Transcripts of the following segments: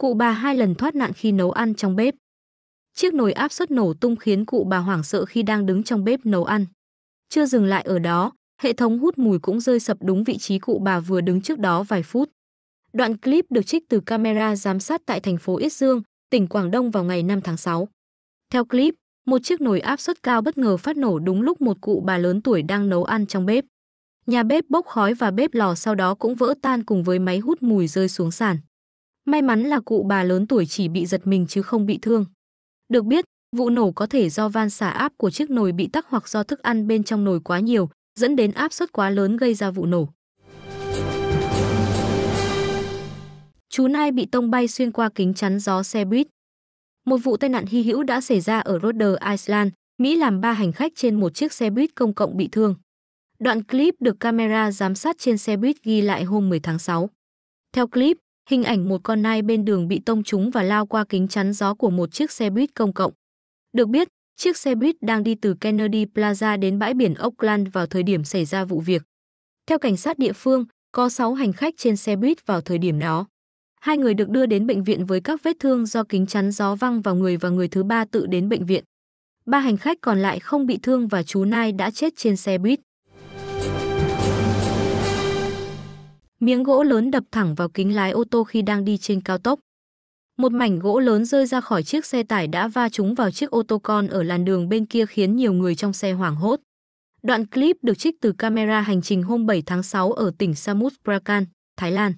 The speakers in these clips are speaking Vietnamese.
Cụ bà hai lần thoát nạn khi nấu ăn trong bếp. Chiếc nồi áp suất nổ tung khiến cụ bà hoảng sợ khi đang đứng trong bếp nấu ăn. Chưa dừng lại ở đó, hệ thống hút mùi cũng rơi sập đúng vị trí cụ bà vừa đứng trước đó vài phút. Đoạn clip được trích từ camera giám sát tại thành phố Yết Dương, tỉnh Quảng Đông vào ngày 5 tháng 6. Theo clip, một chiếc nồi áp suất cao bất ngờ phát nổ đúng lúc một cụ bà lớn tuổi đang nấu ăn trong bếp. Nhà bếp bốc khói và bếp lò sau đó cũng vỡ tan cùng với máy hút mùi rơi xuống sàn. May mắn là cụ bà lớn tuổi chỉ bị giật mình chứ không bị thương. Được biết, vụ nổ có thể do van xả áp của chiếc nồi bị tắc hoặc do thức ăn bên trong nồi quá nhiều, dẫn đến áp suất quá lớn gây ra vụ nổ. Chú Nai bị tông bay xuyên qua kính chắn gió xe buýt. Một vụ tai nạn hy hữu đã xảy ra ở Rhode Island, Mỹ làm 3 hành khách trên một chiếc xe buýt công cộng bị thương. Đoạn clip được camera giám sát trên xe buýt ghi lại hôm 10 tháng 6. Theo clip, hình ảnh một con nai bên đường bị tông trúng và lao qua kính chắn gió của một chiếc xe buýt công cộng. Được biết, chiếc xe buýt đang đi từ Kennedy Plaza đến bãi biển Oakland vào thời điểm xảy ra vụ việc. Theo cảnh sát địa phương, có 6 hành khách trên xe buýt vào thời điểm đó. Hai người được đưa đến bệnh viện với các vết thương do kính chắn gió văng vào người và người thứ ba tự đến bệnh viện. Ba hành khách còn lại không bị thương và chú Nai đã chết trên xe buýt. Miếng gỗ lớn đập thẳng vào kính lái ô tô khi đang đi trên cao tốc. Một mảnh gỗ lớn rơi ra khỏi chiếc xe tải đã va trúng vào chiếc ô tô con ở làn đường bên kia khiến nhiều người trong xe hoảng hốt. Đoạn clip được trích từ camera hành trình hôm 7 tháng 6 ở tỉnh Samut Prakan, Thái Lan.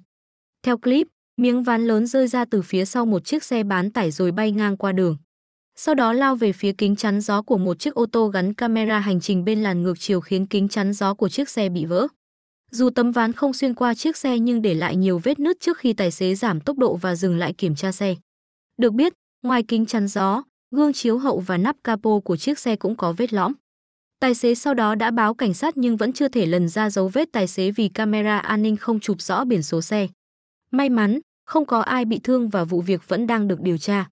Theo clip, miếng ván lớn rơi ra từ phía sau một chiếc xe bán tải rồi bay ngang qua đường. Sau đó lao về phía kính chắn gió của một chiếc ô tô gắn camera hành trình bên làn ngược chiều khiến kính chắn gió của chiếc xe bị vỡ. Dù tấm ván không xuyên qua chiếc xe nhưng để lại nhiều vết nứt trước khi tài xế giảm tốc độ và dừng lại kiểm tra xe. Được biết, ngoài kính chắn gió, gương chiếu hậu và nắp capo của chiếc xe cũng có vết lõm. Tài xế sau đó đã báo cảnh sát nhưng vẫn chưa thể lần ra dấu vết tài xế vì camera an ninh không chụp rõ biển số xe. May mắn, không có ai bị thương và vụ việc vẫn đang được điều tra.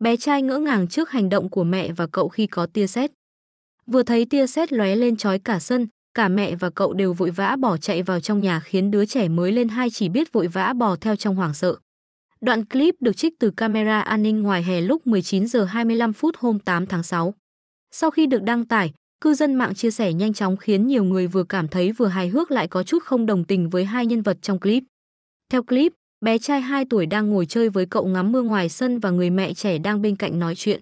Bé trai ngỡ ngàng trước hành động của mẹ và cậu khi có tia sét. Vừa thấy tia sét lóe lên chói cả sân, cả mẹ và cậu đều vội vã bỏ chạy vào trong nhà khiến đứa trẻ mới lên hai chỉ biết vội vã bò theo trong hoảng sợ. Đoạn clip được trích từ camera an ninh ngoài hè lúc 19 giờ 25 phút hôm 8 tháng 6. Sau khi được đăng tải, cư dân mạng chia sẻ nhanh chóng khiến nhiều người vừa cảm thấy vừa hài hước lại có chút không đồng tình với hai nhân vật trong clip. Theo clip, bé trai 2 tuổi đang ngồi chơi với cậu ngắm mưa ngoài sân và người mẹ trẻ đang bên cạnh nói chuyện.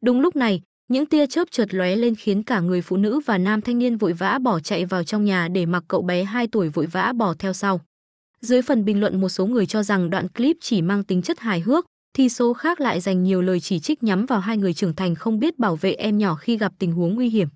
Đúng lúc này, những tia chớp chợt lóe lên khiến cả người phụ nữ và nam thanh niên vội vã bỏ chạy vào trong nhà để mặc cậu bé 2 tuổi vội vã bỏ theo sau. Dưới phần bình luận một số người cho rằng đoạn clip chỉ mang tính chất hài hước, thì số khác lại dành nhiều lời chỉ trích nhắm vào hai người trưởng thành không biết bảo vệ em nhỏ khi gặp tình huống nguy hiểm.